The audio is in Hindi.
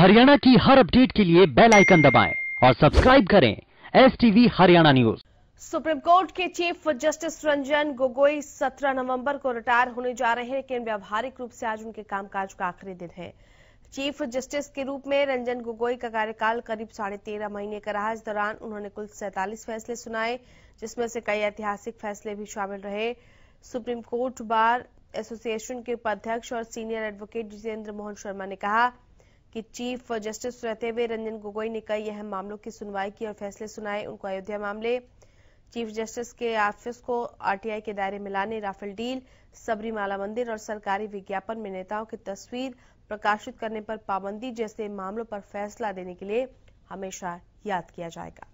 हरियाणा की हर अपडेट के लिए बेल आइकन दबाएं और सब्सक्राइब करें S TV Haryana news supreme court के चीफ जस्टिस रंजन गोगोई 17 नवंबर को रिटायर होने जा रहे हैं लेकिन व्यावहारिक रूप से आज उनके कामकाज का आखिरी दिन है चीफ जस्टिस के रूप में रंजन गोगोई का कार्यकाल करीब साढ़े तेरह महीने का रहा इस दौरान उन्होंने कुल सैतालीस फैसले सुनाए जिसमें से कई ऐतिहासिक फैसले भी शामिल रहे सुप्रीम कोर्ट बार एसोसिएशन के उपाध्यक्ष और सीनियर एडवोकेट जितेंद्र मोहन शर्मा ने कहा कि चीफ जस्टिस रहते हुए रंजन गोगोई ने कई अहम मामलों की सुनवाई की और फैसले सुनाए उनको अयोध्या मामले चीफ जस्टिस के ऑफिस को आरटीआई के दायरे में लाने राफेल डील सबरीमाला मंदिर और सरकारी विज्ञापन में नेताओं की तस्वीर प्रकाशित करने पर पाबंदी जैसे मामलों पर फैसला देने के लिए हमेशा याद किया जाएगा